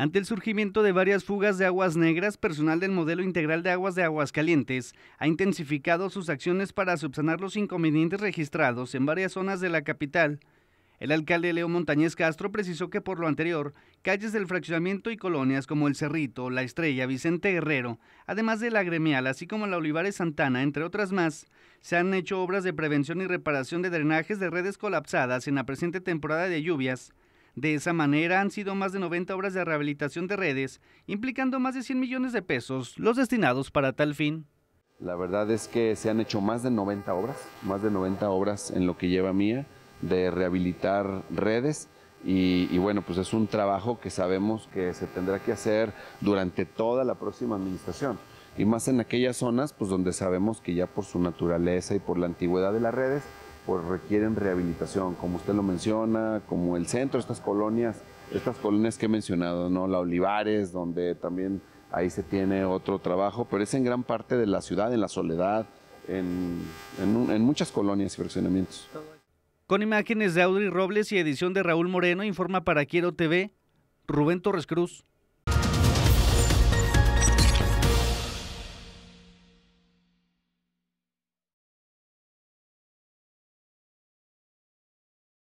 Ante el surgimiento de varias fugas de aguas negras, personal del modelo integral de aguas de Aguascalientes ha intensificado sus acciones para subsanar los inconvenientes registrados en varias zonas de la capital. El alcalde Leo Montañez Castro precisó que por lo anterior, calles del fraccionamiento y colonias como El Cerrito, La Estrella, Vicente Guerrero, además de la Gremial, así como la Olivares Santana, entre otras más, se han hecho obras de prevención y reparación de drenajes de redes colapsadas en la presente temporada de lluvias de esa manera han sido más de 90 obras de rehabilitación de redes, implicando más de 100 millones de pesos los destinados para tal fin. La verdad es que se han hecho más de 90 obras, más de 90 obras en lo que lleva mía de rehabilitar redes. Y, bueno, pues es un trabajo que sabemos que se tendrá que hacer durante toda la próxima administración. Y más en aquellas zonas pues donde sabemos que ya por su naturaleza y por la antigüedad de las redes, pues requieren rehabilitación, como usted lo menciona, como el centro, estas colonias, estas colonias que he mencionado, ¿no? La Olivares, donde también ahí se tiene otro trabajo, pero es en gran parte de la ciudad, en la soledad, en, muchas colonias y fraccionamientos. Con imágenes de Audrey Robles y edición de Raúl Moreno, informa para Quiero TV, Rubén Torres Cruz.